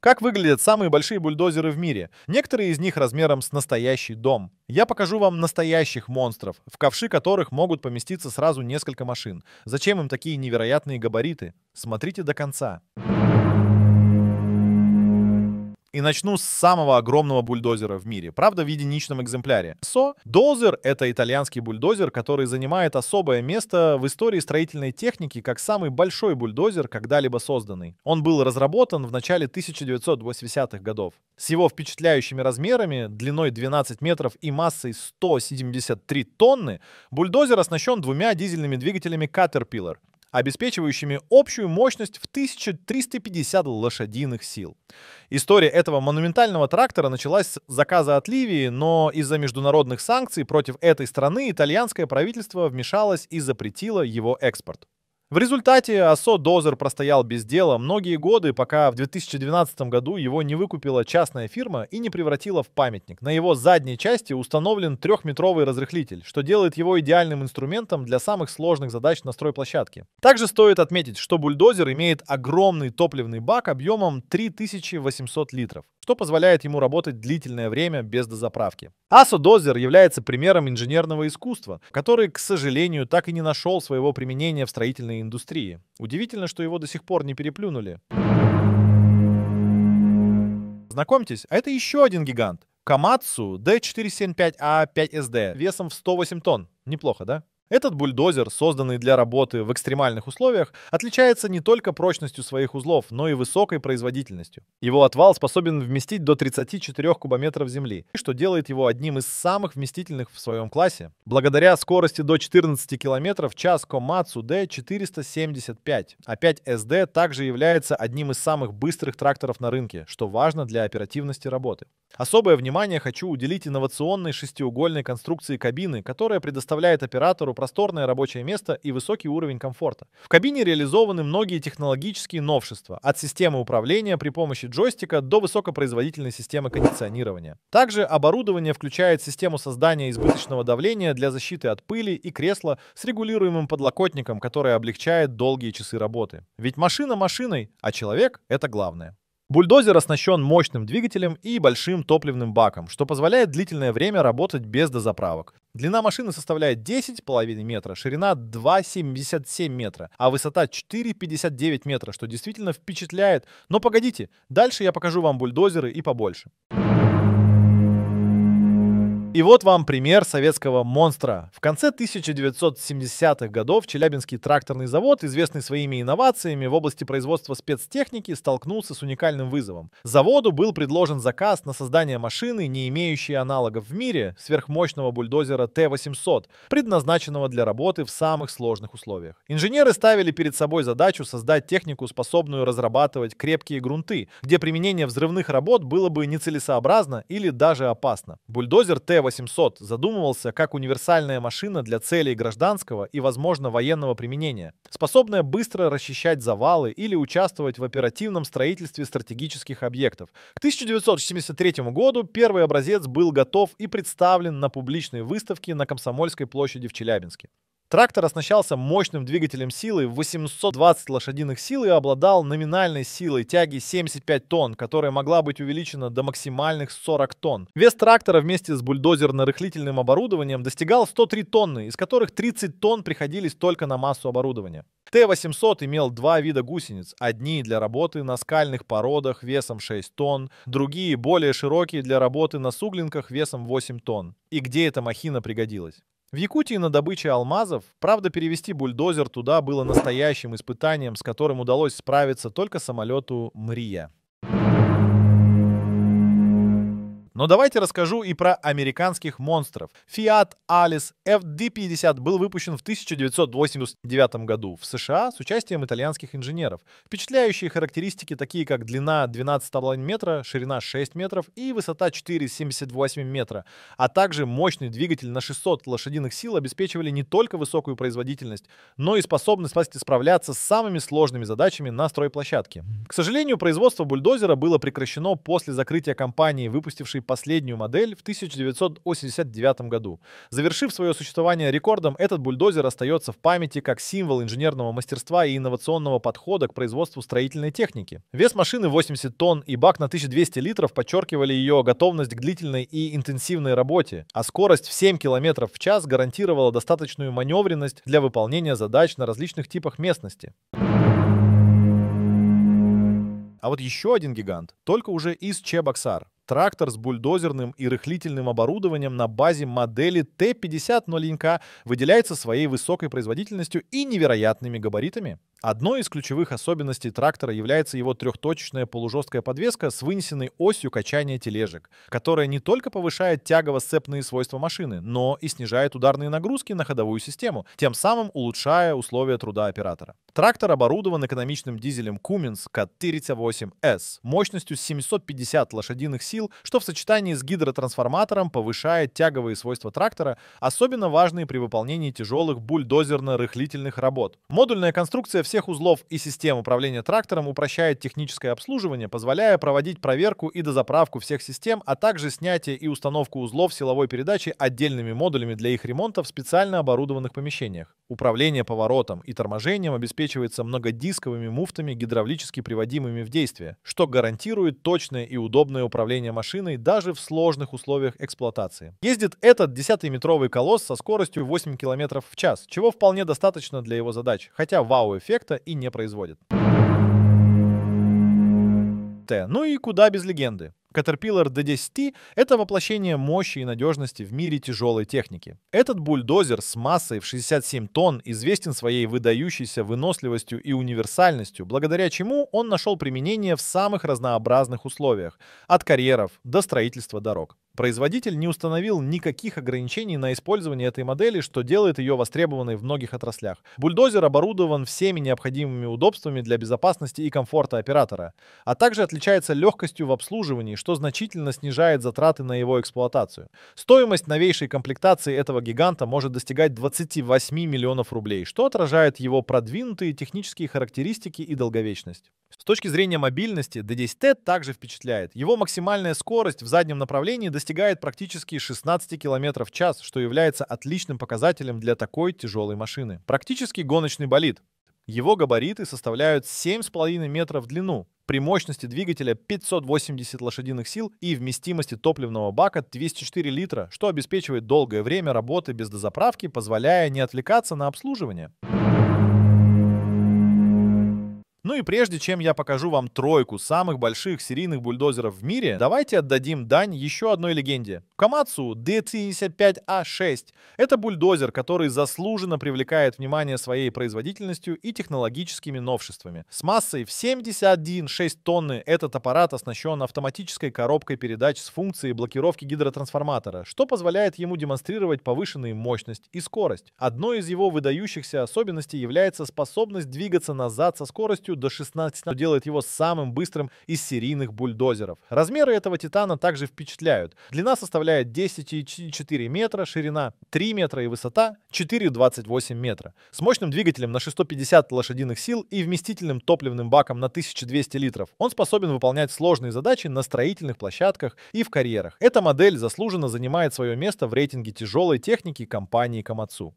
Как выглядят самые большие бульдозеры в мире? Некоторые из них размером с настоящий дом. Я покажу вам настоящих монстров, в ковши которых могут поместиться сразу несколько машин. Зачем им такие невероятные габариты? Смотрите до конца. И начну с самого огромного бульдозера в мире, правда в единичном экземпляре. СО Дозер — это итальянский бульдозер, который занимает особое место в истории строительной техники как самый большой бульдозер, когда-либо созданный. Он был разработан в начале 1980-х годов. С его впечатляющими размерами, длиной 12 метров и массой 173 тонны, бульдозер оснащен двумя дизельными двигателями Caterpillar — обеспечивающими общую мощность в 1350 лошадиных сил. История этого монументального трактора началась с заказа от Ливии, но из-за международных санкций против этой страны итальянское правительство вмешалось и запретило его экспорт. В результате АСО Дозер простоял без дела многие годы, пока в 2012 году его не выкупила частная фирма и не превратила в памятник. На его задней части установлен трехметровый разрыхлитель, что делает его идеальным инструментом для самых сложных задач на стройплощадке. Также стоит отметить, что бульдозер имеет огромный топливный бак объемом 3800 литров что позволяет ему работать длительное время без дозаправки. ASO дозер является примером инженерного искусства, который, к сожалению, так и не нашел своего применения в строительной креативной индустрии. Удивительно, что его до сих пор не переплюнули. Знакомьтесь, а это еще один гигант. Камацу D475A5SD а весом в 108 тонн. Неплохо, да? Этот бульдозер, созданный для работы в экстремальных условиях, отличается не только прочностью своих узлов, но и высокой производительностью. Его отвал способен вместить до 34 кубометров земли, что делает его одним из самых вместительных в своем классе. Благодаря скорости до 14 километров в час Komatsu D475, а 5SD также является одним из самых быстрых тракторов на рынке, что важно для оперативности работы. Особое внимание хочу уделить инновационной шестиугольной конструкции кабины, которая предоставляет оператору просторное рабочее место и высокий уровень комфорта. В кабине реализованы многие технологические новшества, от системы управления при помощи джойстика до высокопроизводительной системы кондиционирования. Также оборудование включает систему создания избыточного давления для защиты от пыли и кресла с регулируемым подлокотником, которое облегчает долгие часы работы. Ведь машина машиной, а человек — это главное. Бульдозер оснащен мощным двигателем и большим топливным баком, что позволяет длительное время работать без дозаправок. Длина машины составляет 10,5 метра, ширина 2,77 метра, а высота 4,59 метра, что действительно впечатляет. Но погодите, дальше я покажу вам бульдозеры и побольше. И вот вам пример советского монстра. В конце 1970-х годов Челябинский тракторный завод, известный своими инновациями в области производства спецтехники, столкнулся с уникальным вызовом. Заводу был предложен заказ на создание машины, не имеющей аналогов в мире, сверхмощного бульдозера Т-800, предназначенного для работы в самых сложных условиях. Инженеры ставили перед собой задачу создать технику, способную разрабатывать крепкие грунты, где применение взрывных работ было бы нецелесообразно или даже опасно. Бульдозер Т-800 800 задумывался как универсальная машина для целей гражданского и, возможно, военного применения, способная быстро расчищать завалы или участвовать в оперативном строительстве стратегических объектов. К 1973 году первый образец был готов и представлен на публичной выставке на Комсомольской площади в Челябинске. Трактор оснащался мощным двигателем силы 820 лошадиных сил и обладал номинальной силой тяги 75 тонн, которая могла быть увеличена до максимальных 40 тонн. Вес трактора вместе с бульдозерно-рыхлительным оборудованием достигал 103 тонны, из которых 30 тонн приходились только на массу оборудования. Т-800 имел два вида гусениц. Одни для работы на скальных породах весом 6 тонн, другие более широкие для работы на суглинках весом 8 тонн. И где эта махина пригодилась? В Якутии на добыче алмазов, правда, перевести бульдозер туда было настоящим испытанием, с которым удалось справиться только самолету «Мрия». Но давайте расскажу и про американских монстров. Fiat Alice FD50 был выпущен в 1989 году в США с участием итальянских инженеров. Впечатляющие характеристики такие, как длина 12,5 метра, ширина 6 метров и высота 4,78 метра, а также мощный двигатель на 600 лошадиных сил обеспечивали не только высокую производительность, но и способность справляться с самыми сложными задачами на стройплощадке. К сожалению, производство бульдозера было прекращено после закрытия компании, выпустившей последнюю модель в 1989 году. Завершив свое существование рекордом, этот бульдозер остается в памяти как символ инженерного мастерства и инновационного подхода к производству строительной техники. Вес машины 80 тонн и бак на 1200 литров подчеркивали ее готовность к длительной и интенсивной работе, а скорость в 7 км в час гарантировала достаточную маневренность для выполнения задач на различных типах местности. А вот еще один гигант, только уже из Чебоксар трактор с бульдозерным и рыхлительным оборудованием на базе модели Т-50 0 выделяется своей высокой производительностью и невероятными габаритами. Одной из ключевых особенностей трактора является его трехточечная полужесткая подвеска с вынесенной осью качания тележек, которая не только повышает тягово-сцепные свойства машины, но и снижает ударные нагрузки на ходовую систему, тем самым улучшая условия труда оператора. Трактор оборудован экономичным дизелем Cummins K38S мощностью 750 лошадиных сил, что в сочетании с гидротрансформатором повышает тяговые свойства трактора, особенно важные при выполнении тяжелых бульдозерно-рыхлительных работ. Модульная конструкция всех узлов и систем управления трактором упрощает техническое обслуживание, позволяя проводить проверку и дозаправку всех систем, а также снятие и установку узлов силовой передачи отдельными модулями для их ремонта в специально оборудованных помещениях. Управление поворотом и торможением обеспечивается многодисковыми муфтами, гидравлически приводимыми в действие, что гарантирует точное и удобное управление машиной даже в сложных условиях эксплуатации. Ездит этот 10-метровый колосс со скоростью 8 км в час, чего вполне достаточно для его задач, хотя вау-эффекта и не производит. Ну и куда без легенды. Caterpillar D10T — это воплощение мощи и надежности в мире тяжелой техники. Этот бульдозер с массой в 67 тонн известен своей выдающейся выносливостью и универсальностью, благодаря чему он нашел применение в самых разнообразных условиях — от карьеров до строительства дорог. Производитель не установил никаких ограничений на использование этой модели, что делает ее востребованной в многих отраслях. Бульдозер оборудован всеми необходимыми удобствами для безопасности и комфорта оператора, а также отличается легкостью в обслуживании, что значительно снижает затраты на его эксплуатацию. Стоимость новейшей комплектации этого гиганта может достигать 28 миллионов рублей, что отражает его продвинутые технические характеристики и долговечность. С точки зрения мобильности, D10T также впечатляет. Его максимальная скорость в заднем направлении достигает практически 16 км в час, что является отличным показателем для такой тяжелой машины. Практически гоночный болид. Его габариты составляют 7,5 метра в длину, при мощности двигателя 580 лошадиных сил и вместимости топливного бака 204 литра, что обеспечивает долгое время работы без дозаправки, позволяя не отвлекаться на обслуживание. Ну и прежде чем я покажу вам тройку самых больших серийных бульдозеров в мире, давайте отдадим дань еще одной легенде. Камацу D35A6 — а это бульдозер, который заслуженно привлекает внимание своей производительностью и технологическими новшествами. С массой в 71,6 тонны этот аппарат оснащен автоматической коробкой передач с функцией блокировки гидротрансформатора, что позволяет ему демонстрировать повышенную мощность и скорость. Одной из его выдающихся особенностей является способность двигаться назад со скоростью до 16, что делает его самым быстрым из серийных бульдозеров. Размеры этого титана также впечатляют. Длина составляет составляет 10,4 метра, ширина 3 метра и высота 4,28 метра. С мощным двигателем на 650 лошадиных сил и вместительным топливным баком на 1200 литров он способен выполнять сложные задачи на строительных площадках и в карьерах. Эта модель заслуженно занимает свое место в рейтинге тяжелой техники компании Komatsu.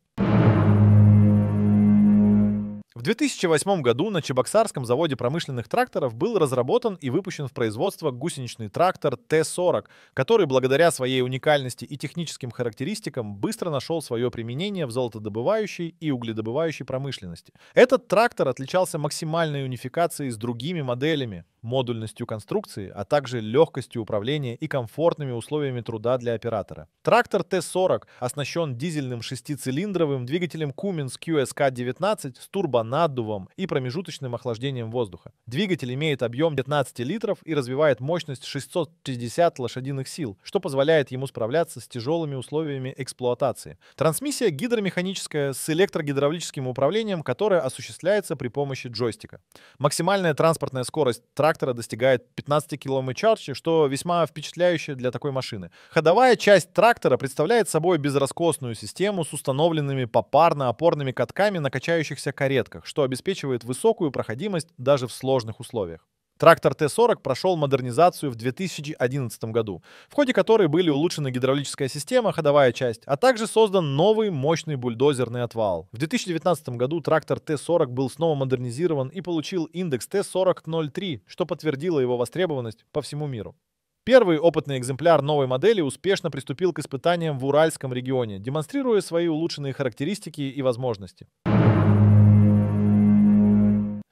2008 году на Чебоксарском заводе промышленных тракторов был разработан и выпущен в производство гусеничный трактор Т-40, который благодаря своей уникальности и техническим характеристикам быстро нашел свое применение в золотодобывающей и угледобывающей промышленности. Этот трактор отличался максимальной унификацией с другими моделями, модульностью конструкции, а также легкостью управления и комфортными условиями труда для оператора. Трактор Т-40 оснащен дизельным шестицилиндровым двигателем Cummins QSK-19 с турбонаддувом и промежуточным охлаждением воздуха. Двигатель имеет объем 15 литров и развивает мощность 660 лошадиных сил, что позволяет ему справляться с тяжелыми условиями эксплуатации. Трансмиссия гидромеханическая с электрогидравлическим управлением, которое осуществляется при помощи джойстика. Максимальная транспортная скорость трактора трактора достигает 15 км/ч, что весьма впечатляюще для такой машины. Ходовая часть трактора представляет собой безраскосную систему с установленными попарно опорными катками на качающихся каретках, что обеспечивает высокую проходимость даже в сложных условиях. Трактор Т-40 прошел модернизацию в 2011 году, в ходе которой были улучшены гидравлическая система, ходовая часть, а также создан новый мощный бульдозерный отвал. В 2019 году трактор Т-40 был снова модернизирован и получил индекс Т-4003, что подтвердило его востребованность по всему миру. Первый опытный экземпляр новой модели успешно приступил к испытаниям в Уральском регионе, демонстрируя свои улучшенные характеристики и возможности.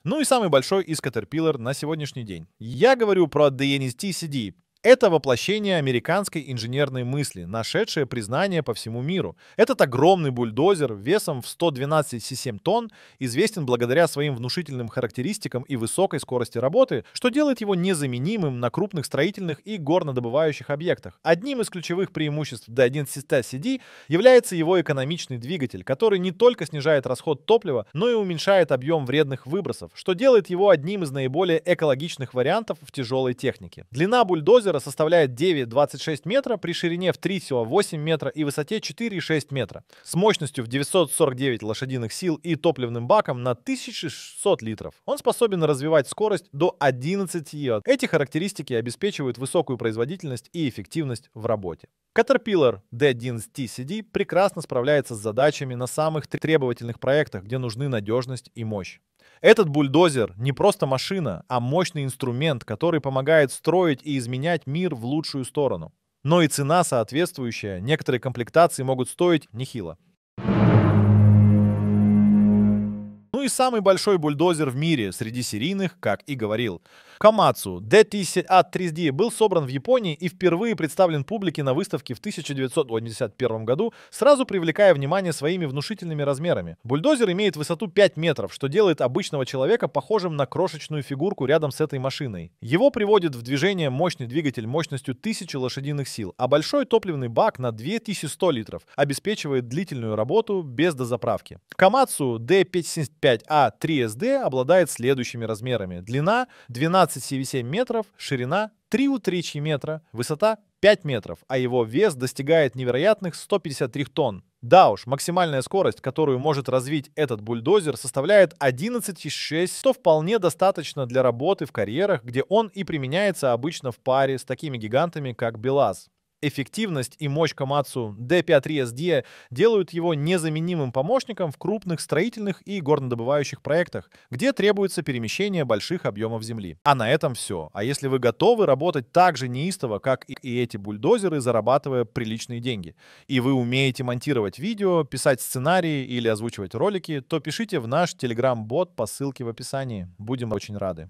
Ну и самый большой из Caterpillar на сегодняшний день. Я говорю про DNST CD, это воплощение американской инженерной мысли, нашедшее признание по всему миру. Этот огромный бульдозер весом в 112,7 тонн известен благодаря своим внушительным характеристикам и высокой скорости работы, что делает его незаменимым на крупных строительных и горнодобывающих объектах. Одним из ключевых преимуществ D160CD является его экономичный двигатель, который не только снижает расход топлива, но и уменьшает объем вредных выбросов, что делает его одним из наиболее экологичных вариантов в тяжелой технике. Длина бульдозера озера составляет 9,26 метра при ширине в 3,8 метра и высоте 4,6 метра с мощностью в 949 лошадиных сил и топливным баком на 1600 литров. Он способен развивать скорость до 11 йод. Эти характеристики обеспечивают высокую производительность и эффективность в работе. Caterpillar D11TCD прекрасно справляется с задачами на самых требовательных проектах, где нужны надежность и мощь. Этот бульдозер не просто машина, а мощный инструмент, который помогает строить и изменять менять мир в лучшую сторону. Но и цена соответствующая, некоторые комплектации могут стоить нехило. и самый большой бульдозер в мире среди серийных, как и говорил. Камацу d 10 3 d был собран в Японии и впервые представлен публике на выставке в 1981 году, сразу привлекая внимание своими внушительными размерами. Бульдозер имеет высоту 5 метров, что делает обычного человека похожим на крошечную фигурку рядом с этой машиной. Его приводит в движение мощный двигатель мощностью 1000 лошадиных сил, а большой топливный бак на 2100 литров обеспечивает длительную работу без дозаправки. Камацу D575 5А3СД обладает следующими размерами. Длина 12,7 метров, ширина 3,3 метра, высота 5 метров, а его вес достигает невероятных 153 тонн. Да уж, максимальная скорость, которую может развить этот бульдозер, составляет 11,6, что вполне достаточно для работы в карьерах, где он и применяется обычно в паре с такими гигантами, как Белаз эффективность и мощь Komatsu D5.3SD делают его незаменимым помощником в крупных строительных и горнодобывающих проектах, где требуется перемещение больших объемов земли. А на этом все. А если вы готовы работать так же неистово, как и эти бульдозеры, зарабатывая приличные деньги, и вы умеете монтировать видео, писать сценарии или озвучивать ролики, то пишите в наш телеграм-бот по ссылке в описании. Будем очень рады.